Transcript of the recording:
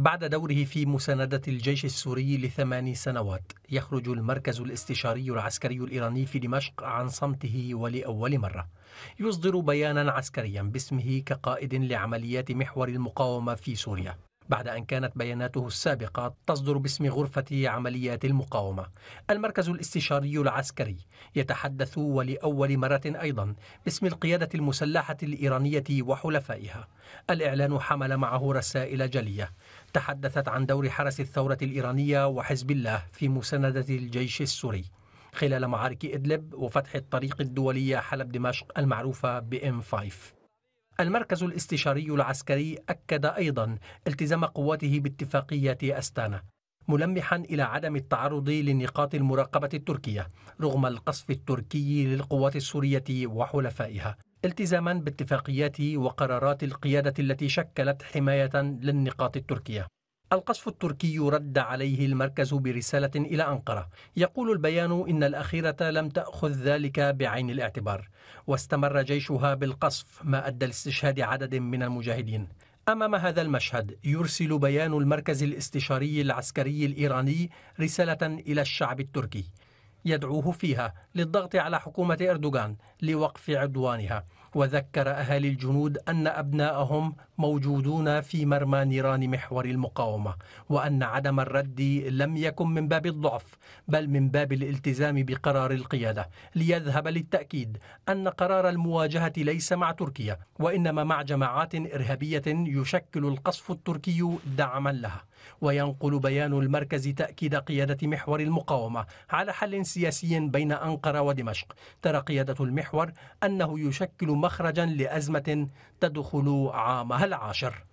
بعد دوره في مساندة الجيش السوري لثماني سنوات يخرج المركز الاستشاري العسكري الإيراني في دمشق عن صمته ولأول مرة يصدر بيانا عسكريا باسمه كقائد لعمليات محور المقاومة في سوريا بعد أن كانت بياناته السابقة تصدر باسم غرفة عمليات المقاومة المركز الاستشاري العسكري يتحدث ولأول مرة أيضا باسم القيادة المسلحة الإيرانية وحلفائها الإعلان حمل معه رسائل جلية تحدثت عن دور حرس الثورة الإيرانية وحزب الله في مساندة الجيش السوري خلال معارك إدلب وفتح الطريق الدولية حلب دمشق المعروفة بإم 5 المركز الاستشاري العسكري أكد أيضا التزام قواته باتفاقية أستانا ملمحا إلى عدم التعرض لنقاط المراقبة التركية رغم القصف التركي للقوات السورية وحلفائها التزاما باتفاقيات وقرارات القيادة التي شكلت حماية للنقاط التركية القصف التركي رد عليه المركز برسالة إلى أنقرة يقول البيان إن الأخيرة لم تأخذ ذلك بعين الاعتبار واستمر جيشها بالقصف ما أدى لاستشهاد عدد من المجاهدين أمام هذا المشهد يرسل بيان المركز الاستشاري العسكري الإيراني رسالة إلى الشعب التركي يدعوه فيها للضغط على حكومة إردوغان لوقف عدوانها وذكر أهالي الجنود أن أبناءهم موجودون في مرمى نيران محور المقاومة وأن عدم الرد لم يكن من باب الضعف بل من باب الالتزام بقرار القيادة ليذهب للتأكيد أن قرار المواجهة ليس مع تركيا وإنما مع جماعات إرهابية يشكل القصف التركي دعما لها وينقل بيان المركز تأكيد قيادة محور المقاومة على حل سياسي بين أنقرة ودمشق ترى قيادة المحور أنه يشكل مخرجا لأزمة تدخل عامها العاشر